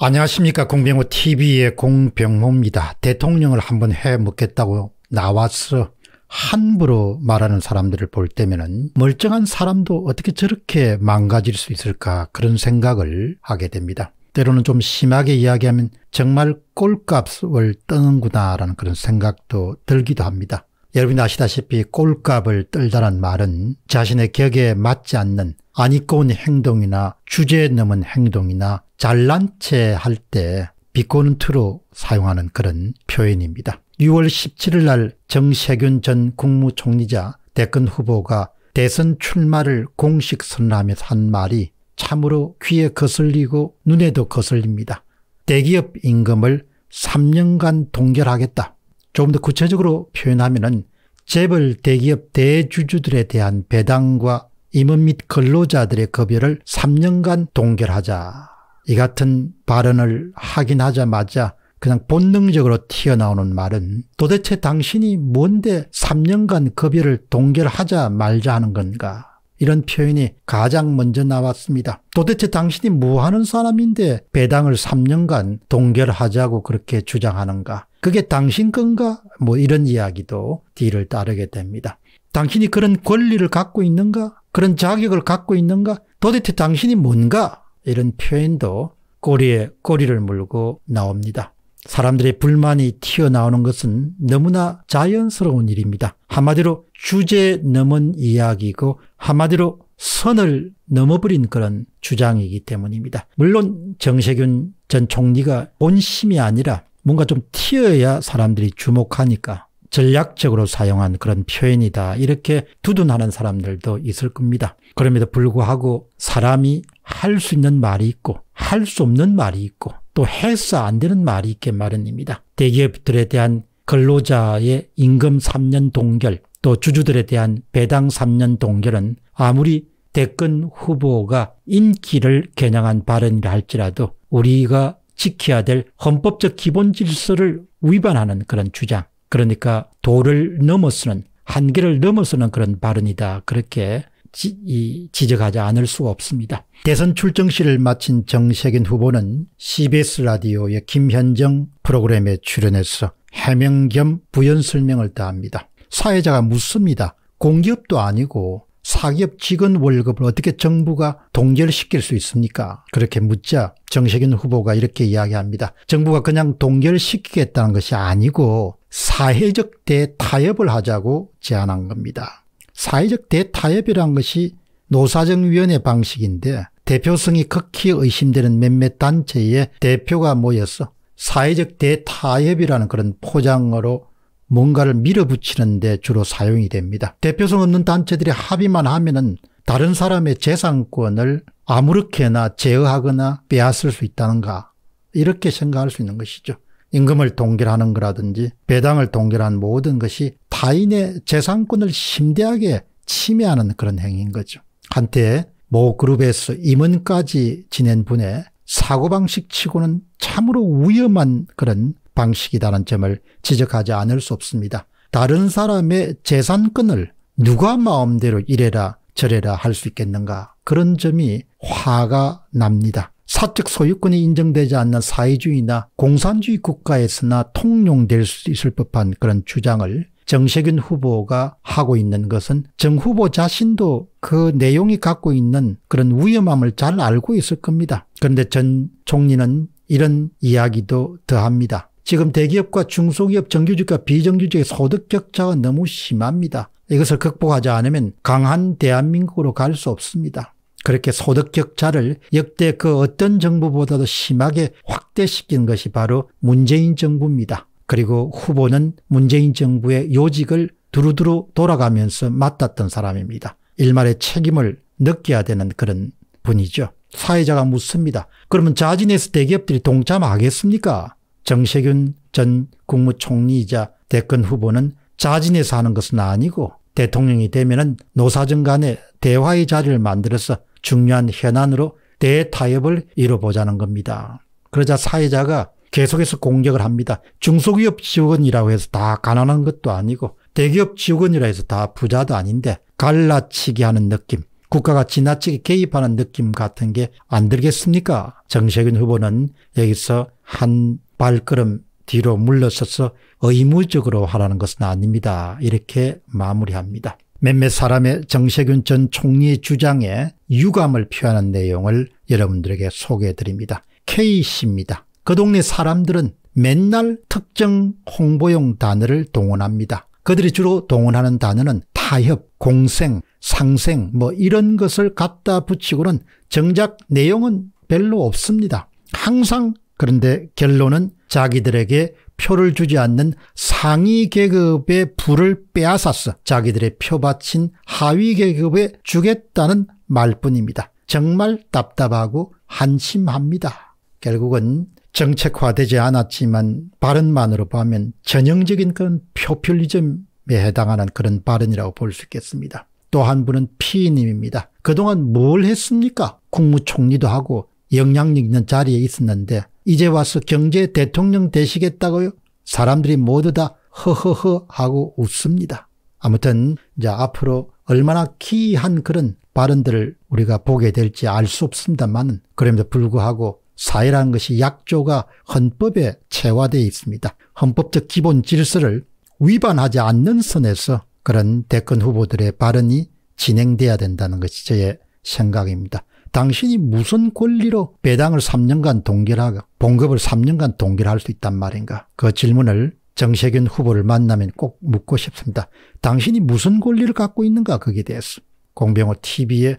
안녕하십니까 공병호 TV의 공병호입니다. 대통령을 한번 해먹겠다고 나와서 함부로 말하는 사람들을 볼 때면 멀쩡한 사람도 어떻게 저렇게 망가질 수 있을까 그런 생각을 하게 됩니다. 때로는 좀 심하게 이야기하면 정말 꼴값을 떠는구나라는 그런 생각도 들기도 합니다. 여러분 아시다시피 꼴값을 떨다는 말은 자신의 격에 맞지 않는 안이꺼운 행동이나 주제에 넘은 행동이나 잘난 체할때 비꼬는 투로 사용하는 그런 표현입니다. 6월 17일 날 정세균 전 국무총리자 대권 후보가 대선 출마를 공식 선언하면서 한 말이 참으로 귀에 거슬리고 눈에도 거슬립니다. 대기업 임금을 3년간 동결하겠다. 조금 더 구체적으로 표현하면 은 재벌 대기업 대주주들에 대한 배당과 임원 및 근로자들의 급여를 3년간 동결하자 이 같은 발언을 하긴 하자마자 그냥 본능적으로 튀어나오는 말은 도대체 당신이 뭔데 3년간 급여를 동결하자 말자 하는 건가 이런 표현이 가장 먼저 나왔습니다. 도대체 당신이 뭐하는 사람인데 배당을 3년간 동결하자고 그렇게 주장하는가 그게 당신 건가 뭐 이런 이야기도 뒤를 따르게 됩니다. 당신이 그런 권리를 갖고 있는가 그런 자격을 갖고 있는가 도대체 당신이 뭔가 이런 표현도 꼬리에 꼬리를 물고 나옵니다. 사람들의 불만이 튀어나오는 것은 너무나 자연스러운 일입니다. 한마디로 주제 넘은 이야기고 한마디로 선을 넘어버린 그런 주장이기 때문입니다. 물론 정세균 전 총리가 본심이 아니라 뭔가 좀 튀어야 사람들이 주목하니까 전략적으로 사용한 그런 표현이다 이렇게 두둔하는 사람들도 있을 겁니다. 그럼에도 불구하고 사람이 할수 있는 말이 있고 할 수 없는 말이 있고 또 해서 안 되는 말이 있게 마련입니다. 대기업들에 대한 근로자의 임금 3년 동결 또 주주들에 대한 배당 3년 동결은 아무리 대권 후보가 인기를 겨냥한 발언이라 할지라도 우리가 지켜야 될 헌법적 기본 질서를 위반하는 그런 주장 그러니까 도를 넘어서는 한계를 넘어서는 그런 발언이다 그렇게 지, 지적하지 않을 수가 없습니다. 대선 출정식을 마친 정세균 후보는 CBS 라디오의 김현정 프로그램에 출연해서 해명 겸 부연 설명을 다합니다. 사회자가 묻습니다. 공기업도 아니고 사기업 직원 월급을 어떻게 정부가 동결시킬 수 있습니까? 그렇게 묻자 정세균 후보가 이렇게 이야기합니다. 정부가 그냥 동결시키겠다는 것이 아니고 사회적 대타협을 하자고 제안한 겁니다. 사회적 대타협이란 것이 노사정위원회 방식인데 대표성이 극히 의심되는 몇몇 단체의 대표가 모여서 사회적 대타협이라는 그런 포장으로 뭔가를 밀어붙이는 데 주로 사용이 됩니다. 대표성 없는 단체들이 합의만 하면 은 다른 사람의 재산권을 아무렇게나 제어하거나 빼앗을 수 있다는가 이렇게 생각할 수 있는 것이죠. 임금을 동결하는 거라든지 배당을 동결한 모든 것이 타인의 재산권을 심대하게 침해하는 그런 행위인 거죠. 한때 모 그룹에서 임원까지 지낸 분의 사고방식 치고는 참으로 위험한 그런 방식이다는 점을 지적하지 않을 수 없습니다. 다른 사람의 재산권을 누가 마음대로 이래라 저래라 할 수 있겠는가 그런 점이 화가 납니다. 사적 소유권이 인정되지 않는 사회주의나 공산주의 국가에서나 통용될 수 있을 법한 그런 주장을 정세균 후보가 하고 있는 것은 정 후보 자신도 그 내용이 갖고 있는 그런 위험함을 잘 알고 있을 겁니다. 그런데 전 총리는 이런 이야기도 더합니다. 지금 대기업과 중소기업 정규직과 비정규직의 소득 격차가 너무 심합니다. 이것을 극복하지 않으면 강한 대한민국으로 갈 수 없습니다. 그렇게 소득 격차를 역대 그 어떤 정부보다도 심하게 확대시킨 것이 바로 문재인 정부입니다. 그리고 후보는 문재인 정부의 요직을 두루두루 돌아가면서 맡았던 사람입니다. 일말의 책임을 느껴야 되는 그런 분이죠. 사회자가 묻습니다. 그러면 자진해서 대기업들이 동참하겠습니까? 정세균 전 국무총리이자 대권 후보는 자진해서 하는 것은 아니고 대통령이 되면은 노사정 간의 대화의 자리를 만들어서 중요한 현안으로 대타협을 이뤄보자는 겁니다. 그러자 사회자가 계속해서 공격을 합니다. 중소기업 지원이라고 해서 다 가난한 것도 아니고 대기업 지원이라 해서 다 부자도 아닌데 갈라치기 하는 느낌 국가가 지나치게 개입하는 느낌 같은 게 안 들겠습니까? 정세균 후보는 여기서 한 발걸음 뒤로 물러서서 의무적으로 하라는 것은 아닙니다. 이렇게 마무리합니다. 몇몇 사람의 정세균 전 총리의 주장에 유감을 표하는 내용을 여러분들에게 소개해드립니다. K씨입니다. 그 동네 사람들은 맨날 특정 홍보용 단어를 동원합니다. 그들이 주로 동원하는 단어는 타협, 공생, 상생 뭐 이런 것을 갖다 붙이고는 정작 내용은 별로 없습니다. 항상 그런데 결론은 자기들에게 표를 주지 않는 상위 계급의 부를 빼앗아서 자기들의 표받친 하위 계급에 주겠다는 말뿐입니다. 정말 답답하고 한심합니다. 결국은 정책화되지 않았지만 발언만으로 보면 전형적인 그런 표퓰리즘에 해당하는 그런 발언이라고 볼 수 있겠습니다. 또 한 분은 피님입니다. 그동안 뭘 했습니까? 국무총리도 하고 영향력 있는 자리에 있었는데 이제 와서 경제 대통령 되시겠다고요? 사람들이 모두 다 허허허 하고 웃습니다. 아무튼 이제 앞으로 얼마나 기이한 그런 발언들을 우리가 보게 될지 알 수 없습니다만 그럼에도 불구하고 사회라는 것이 약조가 헌법에 체화되어 있습니다. 헌법적 기본 질서를 위반하지 않는 선에서 그런 대권 후보들의 발언이 진행돼야 된다는 것이 저의 생각입니다. 당신이 무슨 권리로 배당을 3년간 동결하고 봉급을 3년간 동결할 수 있단 말인가 그 질문을 정세균 후보를 만나면 꼭 묻고 싶습니다. 당신이 무슨 권리를 갖고 있는가 거기에 대해서 공병호 TV의